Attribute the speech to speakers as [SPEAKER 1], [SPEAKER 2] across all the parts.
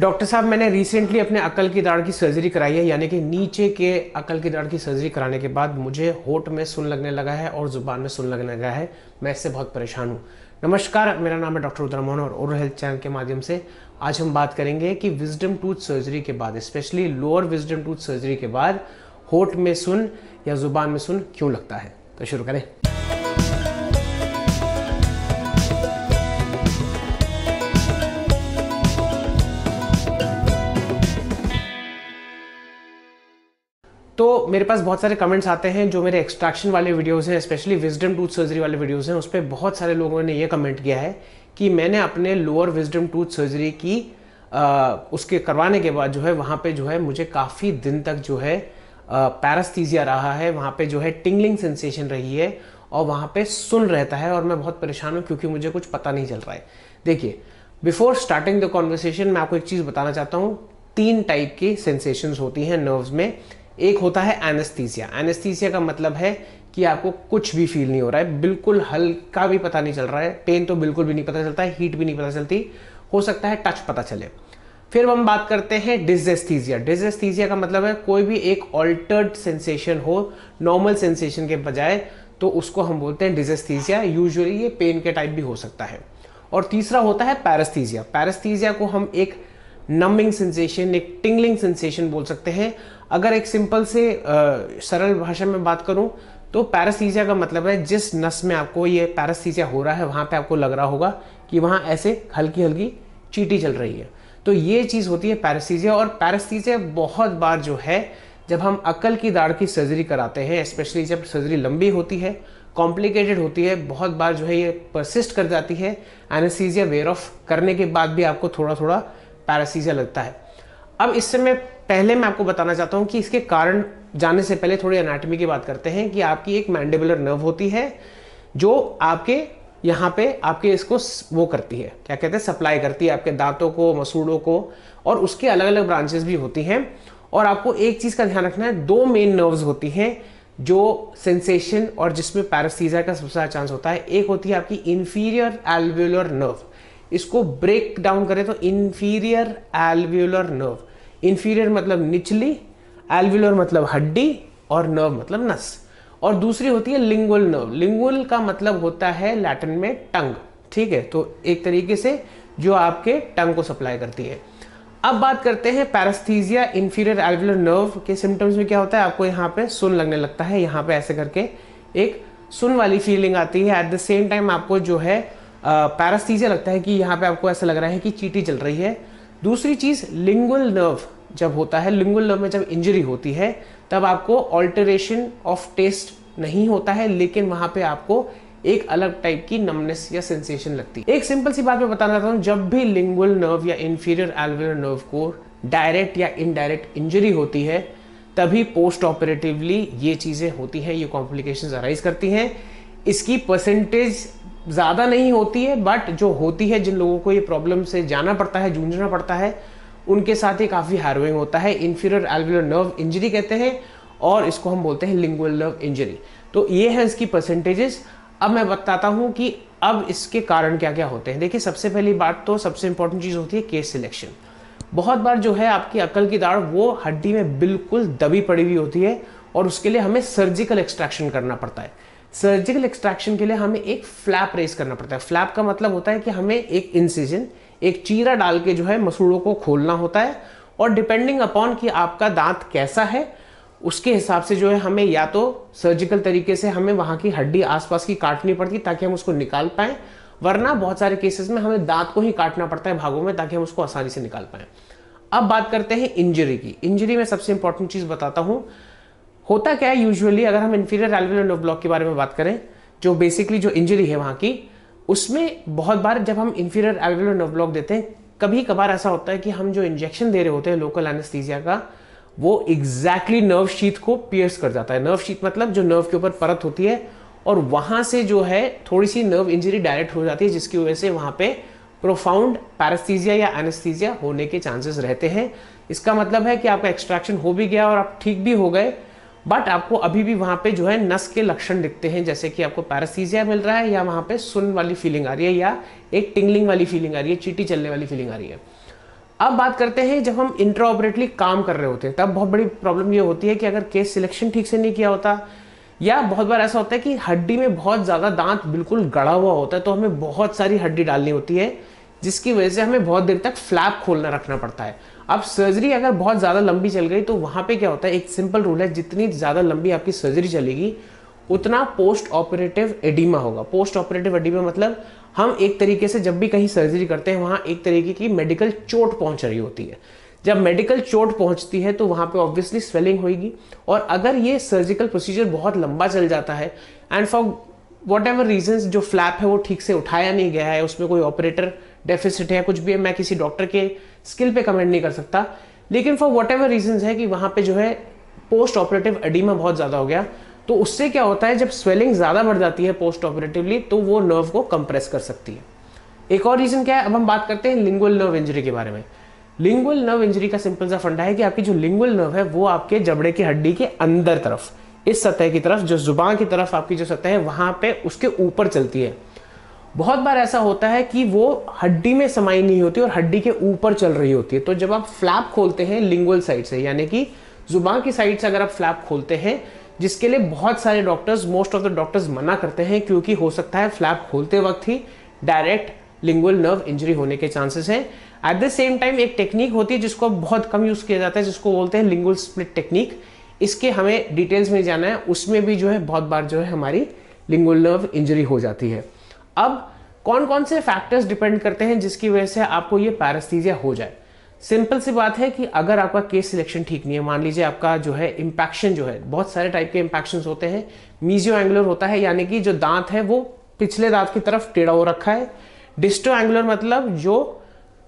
[SPEAKER 1] Doctor साहब मैंने recently अपने अकल की दाढ़ की सर्जरी कराई है यानी कि नीचे के अकल की दाढ़ की सर्जरी कराने के बाद मुझे होठ में सुन लगने लगा है और ज़ुबान में सुन लगने लगा है मैं इससे बहुत परेशान हूँ नमस्कार मेरा नाम है डॉक्टर उदर मोहन और ओरल हेल्थ चैनल के माध्यम से आज हम बात करेंगे कि विजडम टूथ सर्जरी के बाद specially lower wisdom tooth surgery के बाद होठ में सुन या ज़ुबान में सुन क्यों लगता है तो शुरू करें तो मेरे पास बहुत सारे कमेंट्स आते हैं जो मेरे एक्सट्रैक्शन वाले वीडियोस हैं स्पेशली विजडम टूथ सर्जरी वाले वीडियोस हैं उस पर बहुत सारे लोगों ने ये कमेंट किया है कि मैंने अपने लोअर विजडम टूथ सर्जरी की आ, उसके करवाने के बाद जो है वहाँ पे जो है मुझे काफ़ी दिन तक जो है पैरास्थीजिया रहा है वहाँ पे जो है टिंगलिंग सेंसेशन रही है और वहाँ पे सुन रहता है और मैं बहुत परेशान हूँ क्योंकि मुझे कुछ पता नहीं चल रहा है देखिए बिफोर स्टार्टिंग द कॉन्वर्सेशन मैं आपको एक चीज़ बताना चाहता हूँ तीन टाइप की सेंसेशंस होती हैं नर्व्स में एक होता है एनेस्थीसिया एनेस्थीसिया का मतलब है कि आपको कुछ भी फील नहीं हो रहा है बिल्कुल हल्का भी पता नहीं चल रहा है पेन तो बिल्कुल भी नहीं पता चलता है हीट भी नहीं पता चलती हो सकता है टच पता चले फिर हम बात करते हैं डिजेस्थीजिया डिजेस्थीजिया का मतलब है कोई भी एक ऑल्टर्ड सेंसेशन हो नॉर्मल सेंसेशन के बजाय तो उसको हम बोलते हैं डिजेस्थीजिया यूजुअली ये पेन के टाइप भी हो सकता है और तीसरा होता है पैरस्थीजिया पैरस्थीजिया को हम एक नमिंग सेंसेशन एक टिंगलिंग सेंसेशन बोल सकते हैं अगर एक सिंपल से आ, सरल भाषा में बात करूं तो पैरासीजिया का मतलब है जिस नस में आपको ये पैरासीजिया हो रहा है वहाँ पे आपको लग रहा होगा कि वहाँ ऐसे हल्की हल्की चीटी चल रही है तो ये चीज़ होती है पैरासीजिया और पैरासीजिया बहुत बार जो है जब हम अकल की दाढ़ की सर्जरी कराते हैं स्पेशली जब सर्जरी लंबी होती है कॉम्प्लिकेटेड होती है बहुत बार जो है ये परसिस्ट कर जाती है एनेसीजिया वेयर ऑफ करने के बाद भी आपको थोड़ा थोड़ा पैरासीजिया लगता है अब इस समय पहले मैं आपको बताना चाहता हूँ कि इसके कारण जाने से पहले थोड़ी एनाटॉमी की बात करते हैं कि आपकी एक मैंडेबुलर नर्व होती है जो आपके यहाँ पे आपके इसको वो करती है क्या कहते हैं सप्लाई करती है आपके दांतों को मसूड़ों को और उसके अलग अलग ब्रांचेस भी होती हैं और आपको एक चीज़ का ध्यान रखना है दो मेन नर्व्स होती हैं जो सेंसेशन और जिसमें पैरासीजा का सबसे ज़्यादा अच्छा चांस होता है एक होती है आपकी इन्फीरियर एल्वुलर नर्व इसको ब्रेक डाउन करें तो इन्फीरियर एल्व्यूलर नर्व इन्फीरियर मतलब निचली एल्व्यूलर मतलब हड्डी और नर्व मतलब नस और दूसरी होती है लिंगुअल नर्व लिंगुअल का मतलब होता है लैटिन में टंग ठीक है तो एक तरीके से जो आपके टंग को सप्लाई करती है अब बात करते हैं पैरास्थीजिया इन्फीरियर एल्वुलर नर्व के सिम्टम्स में क्या होता है आपको यहाँ पे सुन लगने लगता है यहाँ पे ऐसे करके एक सुन वाली फीलिंग आती है एट द सेम टाइम आपको जो है पैरास्थीजिया लगता है कि यहाँ पे आपको ऐसा लग रहा है कि चीटी चल रही है दूसरी चीज़ लिंगुल नर्व जब होता है लिंगुल नर्व में जब इंजरी होती है तब आपको ऑल्टरेशन ऑफ टेस्ट नहीं होता है लेकिन वहाँ पे आपको एक अलग टाइप की नमनेस या सेंसेशन लगती है एक सिंपल सी बात मैं बताना चाहता हूँ जब भी लिंगुल नर्व या इन्फीरियर एल्वियर नर्व को डायरेक्ट या इनडायरेक्ट इंजरी होती है तभी पोस्ट ऑपरेटिवली ये चीज़ें होती हैं ये कॉम्प्लिकेशन अराइज करती हैं इसकी परसेंटेज ज़्यादा नहीं होती है बट जो होती है जिन लोगों को ये प्रॉब्लम से जाना पड़ता है जूझना पड़ता है उनके साथ ही काफ़ी हार्विंग होता है इन्फीरियर एल्वुलर नर्व इंजरी कहते हैं और इसको हम बोलते हैं लिंगुअल नर्व इंजरी तो ये है इसकी परसेंटेजेस अब मैं बताता हूँ कि अब इसके कारण क्या क्या होते हैं देखिए सबसे पहली बात तो सबसे इंपॉर्टेंट चीज़ होती है केस सिलेक्शन बहुत बार जो है आपकी अकल की दाढ़ वो हड्डी में बिल्कुल दबी पड़ी हुई होती है और उसके लिए हमें सर्जिकल एक्सट्रैक्शन करना पड़ता है सर्जिकल एक्सट्रैक्शन के लिए हमें एक फ्लैप रेस करना पड़ता है फ्लैप का मतलब होता है कि हमें एक इंसिजन एक चीरा डाल के जो है मसूड़ों को खोलना होता है और डिपेंडिंग अपॉन कि आपका दांत कैसा है उसके हिसाब से जो है हमें या तो सर्जिकल तरीके से हमें वहाँ की हड्डी आसपास की काटनी पड़ती ताकि हम उसको निकाल पाएँ वरना बहुत सारे केसेस में हमें दांत को ही काटना पड़ता है भागों में ताकि हम उसको आसानी से निकाल पाएँ अब बात करते हैं इंजरी की इंजरी में सबसे इंपॉर्टेंट चीज़ बताता हूँ होता क्या है यूजुअली अगर हम इन्फीरियर एल्वियोलर नर्व ब्लॉक के बारे में बात करें जो बेसिकली जो इंजरी है वहाँ की उसमें बहुत बार जब हम इन्फीरियर एल्वियोलर नर्व ब्लॉक देते हैं कभी कभार ऐसा होता है कि हम जो इंजेक्शन दे रहे होते हैं लोकल एनेस्थीजिया का वो एग्जैक्टली नर्व शीत को पियर्स कर जाता है नर्व शीत मतलब जो नर्व के ऊपर परत होती है और वहाँ से जो है थोड़ी सी नर्व इंजरी डायरेक्ट हो जाती है जिसकी वजह से वहाँ पे प्रोफाउंड पैरस्थीजिया या एनेस्थीजिया होने के चांसेस रहते हैं इसका मतलब है कि आपका एक्सट्रैक्शन हो भी गया और आप ठीक भी हो गए बट आपको अभी भी वहां पे जो है नस के लक्षण दिखते हैं जैसे कि आपको पैरासीजिया मिल रहा है या वहां पे सुन वाली फीलिंग आ रही है या एक टिंगलिंग वाली फीलिंग आ रही है चीटी चलने वाली फीलिंग आ रही है अब बात करते हैं जब हम इंट्राऑपरेटली काम कर रहे होते हैं तब बहुत बड़ी प्रॉब्लम ये होती है कि अगर केस सिलेक्शन ठीक से नहीं किया होता या बहुत बार ऐसा होता है कि हड्डी में बहुत ज़्यादा दांत बिल्कुल गड़ा हुआ होता है तो हमें बहुत सारी हड्डी डालनी होती है जिसकी वजह से हमें बहुत देर तक फ्लैप खोलना रखना पड़ता है अब सर्जरी अगर बहुत ज़्यादा लंबी चल गई तो वहाँ पे क्या होता है एक सिंपल रूल है जितनी ज़्यादा लंबी आपकी सर्जरी चलेगी उतना पोस्ट ऑपरेटिव एडिमा होगा पोस्ट ऑपरेटिव एडिमा मतलब हम एक तरीके से जब भी कहीं सर्जरी करते हैं वहाँ एक तरीके की मेडिकल चोट पहुँच रही होती है जब मेडिकल चोट पहुंचती है तो वहाँ पे ऑब्वियसली स्वेलिंग होगी और अगर ये सर्जिकल प्रोसीजर बहुत लंबा चल जाता है and for whatever reasons जो फ्लैप है वो ठीक से उठाया नहीं गया है उसमें कोई ऑपरेटर डेफिसिट है कुछ भी है मैं किसी डॉक्टर के स्किल पे कमेंट नहीं कर सकता लेकिन फॉर वट एवर रीजन है कि वहाँ पे जो है पोस्ट ऑपरेटिव एडीमा बहुत ज़्यादा हो गया तो उससे क्या होता है जब स्वेलिंग ज़्यादा बढ़ जाती है पोस्ट ऑपरेटिवली तो वो नर्व को कंप्रेस कर सकती है एक और रीज़न क्या है अब हम बात करते हैं लिंगुअल नर्व इंजरी के बारे में लिंगुअल नर्व इंजरी का सिंपल सा फंडा है कि आपकी जो लिंगुअल नर्व है वो आपके जबड़े की हड्डी के अंदर तरफ इस सतह की तरफ जो जुबान की तरफ आपकी जो सतह है वहाँ पे उसके ऊपर चलती है बहुत बार ऐसा होता है कि वो हड्डी में समाई नहीं होती और हड्डी के ऊपर चल रही होती है तो जब आप फ्लैप खोलते हैं लिंगुअल साइड से यानी कि जुबान की साइड से अगर आप फ्लैप खोलते हैं जिसके लिए बहुत सारे doctors most of the doctors मना करते हैं क्योंकि हो सकता है फ्लैप खोलते वक्त ही डायरेक्ट लिंगुअल नर्व इंजरी होने के चांसेस हैं एट द सेम टाइम एक टेक्निक होती है जिसको बहुत कम यूज़ किया जाता है जिसको बोलते हैं लिंगुअल स्प्लिट टेक्निक इसके हमें डिटेल्स में जाना है उसमें भी जो है बहुत बार जो है हमारी लिंगुअल नर्व इंजरी हो जाती है अब कौन कौन से फैक्टर्स डिपेंड करते हैं जिसकी वजह से आपको ये पैरस्थीजिया हो जाए सिंपल सी बात है कि अगर आपका केस सिलेक्शन ठीक नहीं है मान लीजिए आपका जो है इम्पैक्शन जो है बहुत सारे टाइप के इम्पैक्शन होते हैं मीजियो एंगुलर होता है यानी कि जो दांत है वो पिछले दांत की तरफ टेढ़ा हो रखा है डिस्टो एंगुलर मतलब जो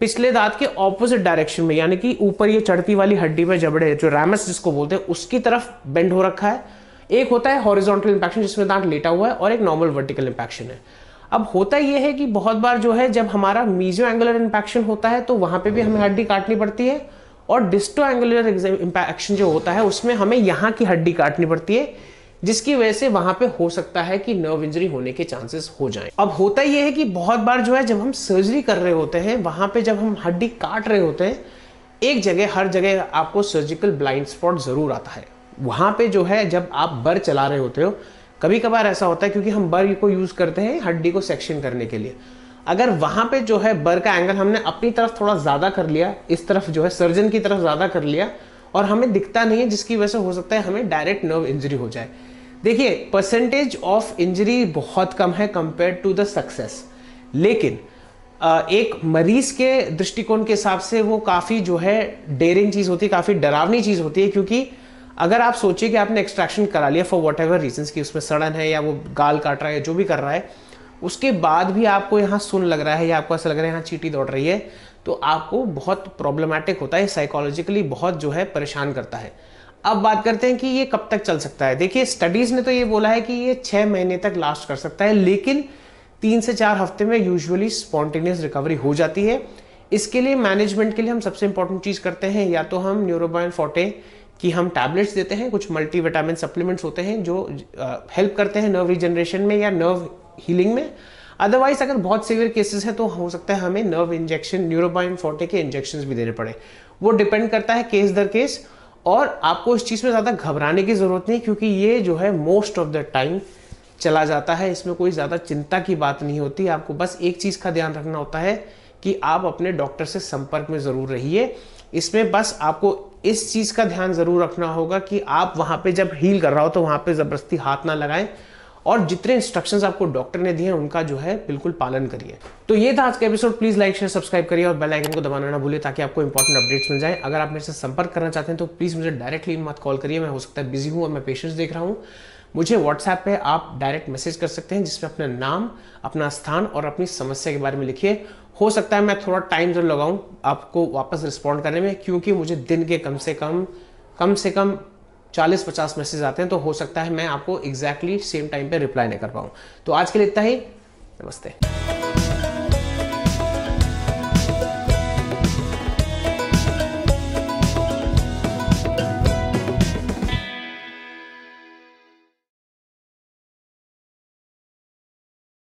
[SPEAKER 1] पिछले दांत के ऑपोजिट डायरेक्शन में यानी कि ऊपर ये चढ़ती वाली हड्डी में जबड़े जो रैमस जिसको बोलते हैं उसकी तरफ बेंड हो रखा है एक होता है हॉरिजॉन्टल इंपैक्शन जिसमें दांत लेटा हुआ है और एक नॉर्मल वर्टिकल इंपैक्शन है अब होता यह है कि बहुत बार जो है जब हमारा मीजो एंगुलर इंपैक्शन होता है तो वहां पे भी हमें हड्डी काटनी पड़ती है और डिस्टो एंगुलर इंपैक्शन जो होता है उसमें हमें यहाँ की हड्डी काटनी पड़ती है जिसकी वजह से वहां पे हो सकता है कि नर्व इंजरी होने के चांसेस हो जाएं। अब होता यह है कि बहुत बार जो है जब हम सर्जरी कर रहे होते हैं वहां पे जब हम हड्डी काट रहे होते हैं एक जगह हर जगह आपको सर्जिकल ब्लाइंड स्पॉट जरूर आता है वहां पे जो है जब आप बर चला रहे होते हो कभी कभार ऐसा होता है क्योंकि हम बर को यूज़ करते हैं हड्डी को सेक्शन करने के लिए अगर वहां पे जो है बर का एंगल हमने अपनी तरफ थोड़ा ज़्यादा कर लिया इस तरफ जो है सर्जन की तरफ ज़्यादा कर लिया और हमें दिखता नहीं है जिसकी वजह से हो सकता है हमें डायरेक्ट नर्व इंजरी हो जाए देखिए परसेंटेज ऑफ इंजरी बहुत कम है कंपेयर टू द सक्सेस लेकिन एक मरीज के दृष्टिकोण के हिसाब से वो काफ़ी जो है डेरिंग चीज़ होती है काफ़ी डरावनी चीज़ होती है क्योंकि अगर आप सोचिए कि आपने एक्सट्रैक्शन करा लिया फॉर वट एवर रीजन की उसमें सड़न है या वो गाल काट रहा है जो भी कर रहा है उसके बाद भी आपको यहाँ सुन लग रहा है या आपको ऐसा लग रहा है यहाँ चीटी दौड़ रही है तो आपको बहुत प्रॉब्लमेटिक होता है साइकोलॉजिकली बहुत जो है परेशान करता है अब बात करते हैं कि ये कब तक चल सकता है देखिए स्टडीज़ ने तो ये बोला है कि ये छः महीने तक लास्ट कर सकता है लेकिन तीन से चार हफ्ते में यूजुअली स्पॉन्टेनियस रिकवरी हो जाती है इसके लिए मैनेजमेंट के लिए हम सबसे इंपॉर्टेंट चीज़ करते हैं या तो हम न्यूरोबाइन फोटे कि हम टैबलेट्स देते हैं कुछ मल्टीविटामिन सप्लीमेंट्स होते हैं जो हेल्प करते हैं नर्व रिजनरेशन में या नर्व हीलिंग में अदरवाइज अगर बहुत सीवियर केसेस हैं तो हो सकता है हमें नर्व इंजेक्शन न्यूरोबाइन फोर्टे के इंजेक्शन भी देने पड़े वो डिपेंड करता है केस दर केस और आपको इस चीज़ में ज़्यादा घबराने की ज़रूरत नहीं क्योंकि ये जो है मोस्ट ऑफ द टाइम चला जाता है इसमें कोई ज़्यादा चिंता की बात नहीं होती आपको बस एक चीज़ का ध्यान रखना होता है कि आप अपने डॉक्टर से संपर्क में ज़रूर रहिए इसमें बस आपको इस चीज़ का ध्यान ज़रूर रखना होगा कि आप वहां पे जब हील कर रहा हो तो वहां पे ज़बरदस्ती हाथ ना लगाएं और जितने इंस्ट्रक्शंस आपको डॉक्टर ने दिए हैं उनका जो है बिल्कुल पालन करिए तो ये था आज का episode please like share subscribe करिए और बेल आइकन को दबाना ना भूलिए ताकि आपको इंपॉर्टेंट अपडेट्स मिल जाए अगर आप मेरे से संपर्क करना चाहते हैं तो प्लीज़ मुझे डायरेक्टली मत कॉल करिए मैं हो सकता है बिजी हूं और मैं पेशेंट्स देख रहा हूँ मुझे व्हाट्सएप पे आप डायरेक्ट मैसेज कर सकते हैं जिसमें अपना नाम अपना स्थान और अपनी समस्या के बारे में लिखिए हो सकता है मैं थोड़ा टाइम जरूर लगाऊँ आपको वापस रिस्पॉन्ड करने में क्योंकि मुझे दिन के कम से कम कम से कम 40-50 मैसेज आते हैं तो हो सकता है मैं आपको एग्जैक्टली सेम टाइम पे रिप्लाई नहीं कर पाऊँ तो आज के लिए इतना ही नमस्ते